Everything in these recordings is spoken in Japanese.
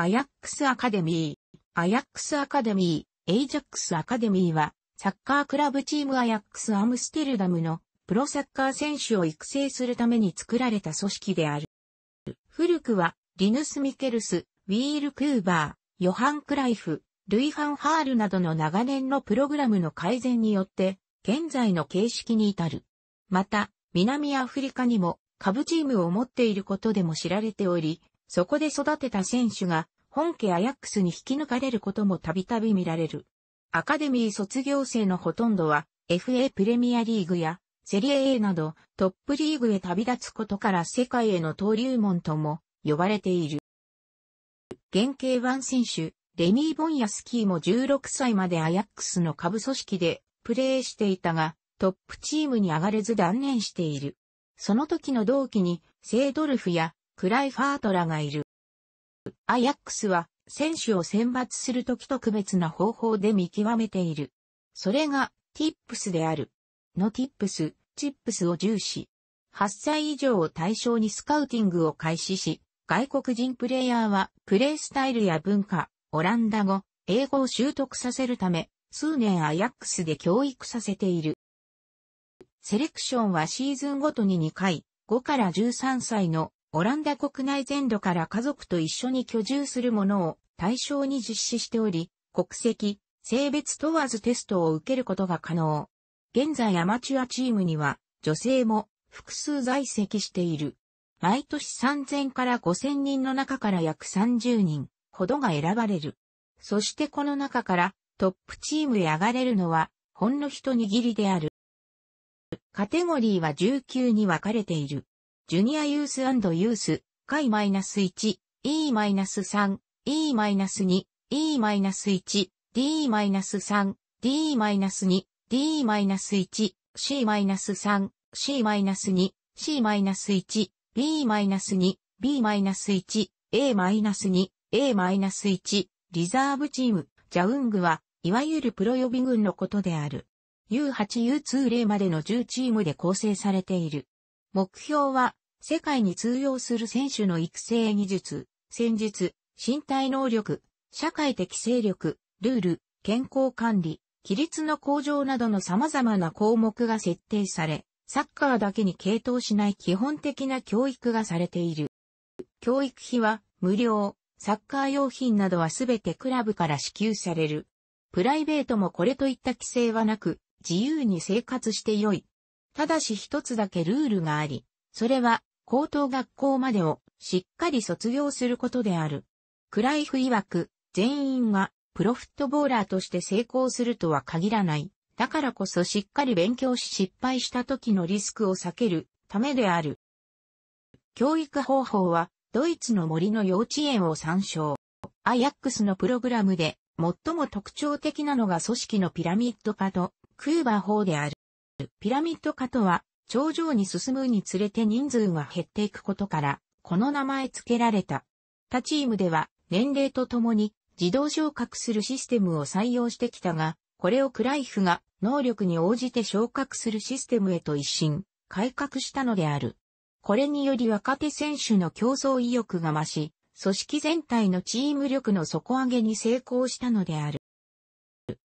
アヤックスアカデミー。アヤックスアカデミー、エイジャックスアカデミーは、サッカークラブチームアヤックスアムステルダムのプロサッカー選手を育成するために作られた組織である。古くは、リヌス・ミケルス、ウィール・クーバー、ヨハン・クライフ、ルイ・ファン・ハールなどの長年のプログラムの改善によって、現在の形式に至る。また、南アフリカにも、下部チームを持っていることでも知られており、そこで育てた選手が本家アヤックスに引き抜かれることもたびたび見られる。アカデミー卒業生のほとんどは FA プレミアリーグやセリエ A などトップリーグへ旅立つことから世界への登竜門とも呼ばれている。原型ワン選手、レミー・ボンヤスキーも16歳までアヤックスの下部組織でプレーしていたが、トップチームに上がれず断念している。その時の同期に、セイドルフやクライファートらがいる。アヤックスは選手を選抜するとき特別な方法で見極めている。それがティップスである。のティップス、チップスを重視。8歳以上を対象にスカウティングを開始し、外国人プレイヤーはプレイスタイルや文化、オランダ語、英語を習得させるため、数年アヤックスで教育させている。セレクションはシーズンごとに2回、5から13歳のオランダ国内全土から家族と一緒に居住する者を対象に実施しており、国籍、性別問わずテストを受けることが可能。現在アマチュアチームには女性も複数在籍している。毎年3000から5000人の中から約30人ほどが選ばれる。そしてこの中からトップチームへ上がれるのはほんの一握りである。カテゴリーは19に分かれている。ジュニアユースユース、回 -1、E-3、E-2、E-1、D-3、D-2、D-1、C-3、C-2、C-1、B-2、B-1、A-2、A-1、リザーブチーム、ジャウングは、いわゆるプロ予備軍のことである。U8、U2 例までの10チームで構成されている。目標は、世界に通用する選手の育成技術、戦術、身体能力、社会的勢力、ルール、健康管理、規律の向上などの様々な項目が設定され、サッカーだけに傾倒しない基本的な教育がされている。教育費は無料、サッカー用品などはすべてクラブから支給される。プライベートもこれといった規制はなく、自由に生活してよい。ただし一つだけルールがあり、それは高等学校までをしっかり卒業することである。クライフ曰く、全員がプロフットボーラーとして成功するとは限らない。だからこそしっかり勉強し失敗した時のリスクを避けるためである。教育方法は、ドイツの森の幼稚園を参照。アヤックスのプログラムで、最も特徴的なのが組織のピラミッド化と、クーバー法である。ピラミッド化とは、頂上に進むにつれて人数が減っていくことから、この名前付けられた。他チームでは、年齢とともに自動昇格するシステムを採用してきたが、これをクライフが能力に応じて昇格するシステムへと一新、改革したのである。これにより若手選手の競争意欲が増し、組織全体のチーム力の底上げに成功したのである。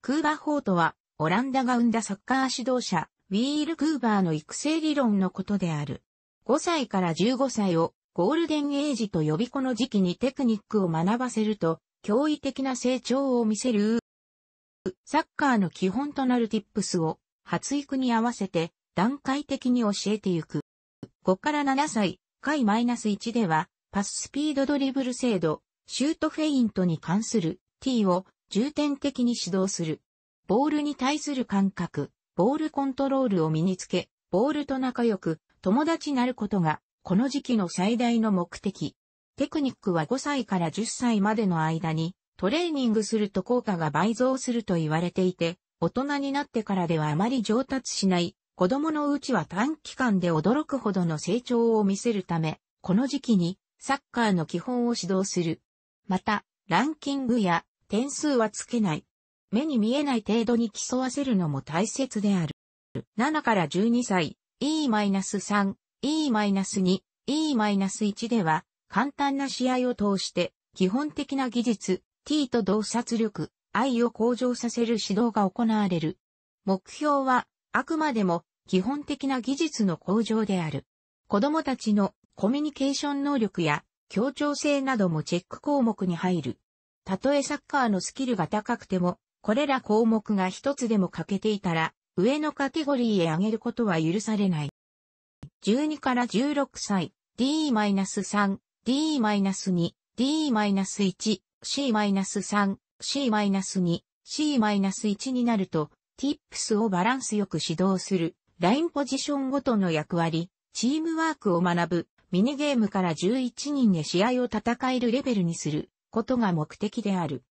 クーバーホートは、オランダが生んだサッカー指導者、ウィール・クーバーの育成理論のことである。5歳から15歳をゴールデンエイジと呼びこの時期にテクニックを学ばせると、驚異的な成長を見せる。サッカーの基本となるティップスを発育に合わせて段階的に教えていく。5から7歳、回 -1 では、パススピードドリブル精度、シュートフェイントに関する t を重点的に指導する。ボールに対する感覚、ボールコントロールを身につけ、ボールと仲良く、友達なることが、この時期の最大の目的。テクニックは5歳から10歳までの間に、トレーニングすると効果が倍増すると言われていて、大人になってからではあまり上達しない、子供のうちは短期間で驚くほどの成長を見せるため、この時期にサッカーの基本を指導する。また、ランキングや点数はつけない、目に見えない程度に競わせるのも大切である。7から12歳、E-3、E-2、E-1 では、簡単な試合を通して、基本的な技術、T と洞察力、I を向上させる指導が行われる。目標は、あくまでも、基本的な技術の向上である。子供たちのコミュニケーション能力や協調性などもチェック項目に入る。たとえサッカーのスキルが高くても、これら項目が一つでも欠けていたら、上のカテゴリーへ上げることは許されない。12から16歳、D-3、D-2、D-1、C-3、C-2、C-1 になると、tips をバランスよく指導する、ラインポジションごとの役割、チームワークを学ぶ、ミニゲームから11人で試合を戦えるレベルにすることが目的である。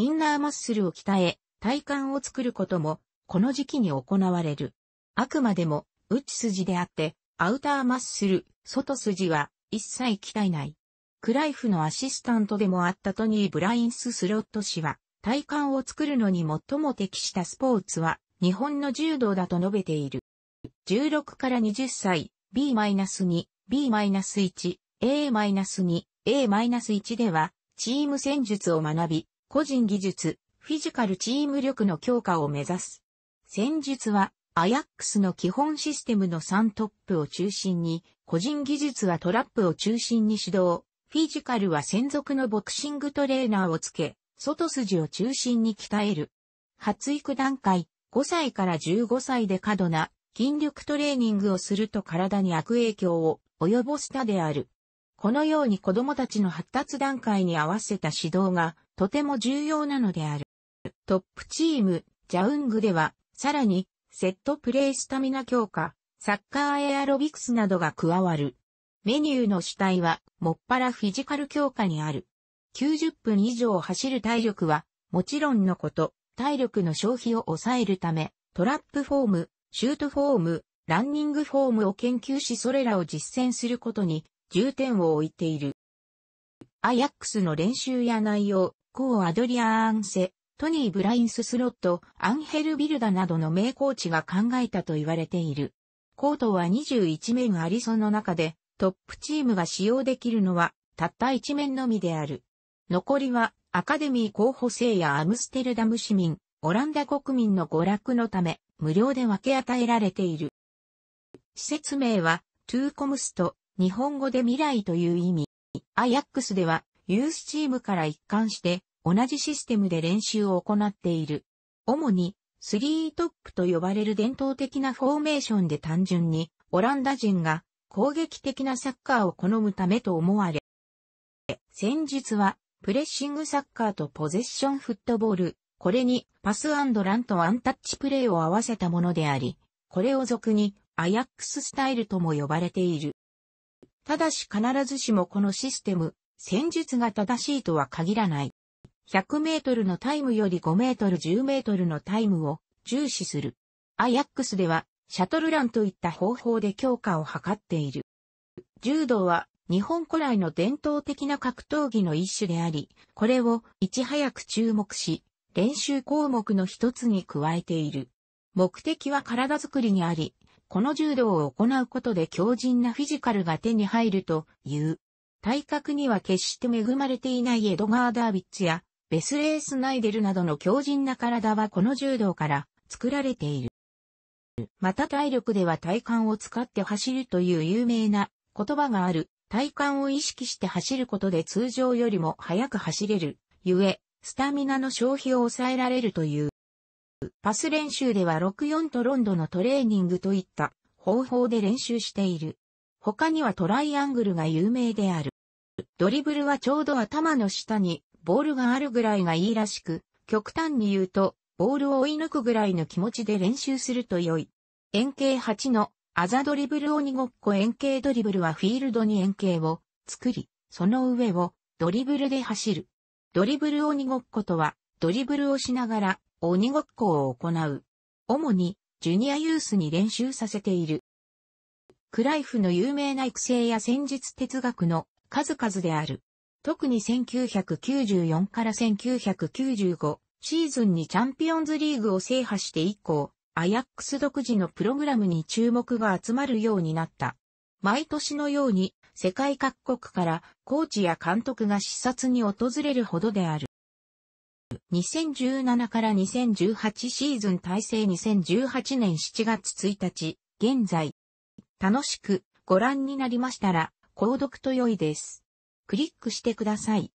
インナーマッスルを鍛え、体幹を作ることも、この時期に行われる。あくまでも、内筋であって、アウターマッスル、外筋は、一切鍛えない。クライフのアシスタントでもあったトニー・ブラインス・スロット氏は、体幹を作るのに最も適したスポーツは、日本の柔道だと述べている。16から20歳、B-2、B-1、A-2、A-1 では、チーム戦術を学び、個人技術、フィジカルチーム力の強化を目指す。戦術は、アヤックスの基本システムの3トップを中心に、個人技術はトラップを中心に指導、フィジカルは専属のボクシングトレーナーをつけ、外筋を中心に鍛える。発育段階、5歳から15歳で過度な筋力トレーニングをすると体に悪影響を及ぼしたである。このように子供たちの発達段階に合わせた指導がとても重要なのである。トップチーム、ジャウングでは、さらに、セットプレイスタミナ強化、サッカーエアロビクスなどが加わる。メニューの主体は、もっぱらフィジカル強化にある。90分以上走る体力は、もちろんのこと、体力の消費を抑えるため、トラップフォーム、シュートフォーム、ランニングフォームを研究しそれらを実践することに重点を置いている。アヤックスの練習や内容、コー・アドリアーンセ、トニー・ブラインス・スロット、アンヘル・ビルダなどの名コーチが考えたと言われている。コートは21面ありその中で、トップチームが使用できるのは、たった1面のみである。残りは、アカデミー候補生やアムステルダム市民、オランダ国民の娯楽のため、無料で分け与えられている。施設名は、トゥーコムスト、日本語で未来という意味。アヤックスでは、ユースチームから一貫して、同じシステムで練習を行っている。主に、スリートップと呼ばれる伝統的なフォーメーションで単純に、オランダ人が攻撃的なサッカーを好むためと思われ、戦術は、プレッシングサッカーとポゼッションフットボール、これにパスランとワンタッチプレーを合わせたものであり、これを俗にアヤックススタイルとも呼ばれている。ただし必ずしもこのシステム、戦術が正しいとは限らない。100メートルのタイムより5メートル10メートルのタイムを重視する。アヤックスでは、シャトルランといった方法で強化を図っている。柔道は日本古来の伝統的な格闘技の一種であり、これをいち早く注目し、練習項目の一つに加えている。目的は体づくりにあり、この柔道を行うことで強靭なフィジカルが手に入るという。体格には決して恵まれていないエドガー・ダービッツやベスレー・スナイデルなどの強靭な体はこの柔道から作られている。また体力では体幹を使って走るという有名な言葉がある。体幹を意識して走ることで通常よりも速く走れる。ゆえ、スタミナの消費を抑えられるという。パス練習では64とロンドのトレーニングといった方法で練習している。他にはトライアングルが有名である。ドリブルはちょうど頭の下にボールがあるぐらいがいいらしく、極端に言うと、ボールを追い抜くぐらいの気持ちで練習すると良い。円形8のアザドリブル鬼ごっこ円形ドリブルはフィールドに円形を作り、その上をドリブルで走る。ドリブル鬼ごっことは、ドリブルをしながら鬼ごっこを行う。主に、ジュニアユースに練習させている。クライフの有名な育成や戦術哲学の数々である。特に1994から1995シーズンにチャンピオンズリーグを制覇して以降、アヤックス独自のプログラムに注目が集まるようになった。毎年のように世界各国からコーチや監督が視察に訪れるほどである。2017から2018シーズン体制2018年7月1日、現在。楽しくご覧になりましたら、購読と良いです。クリックしてください。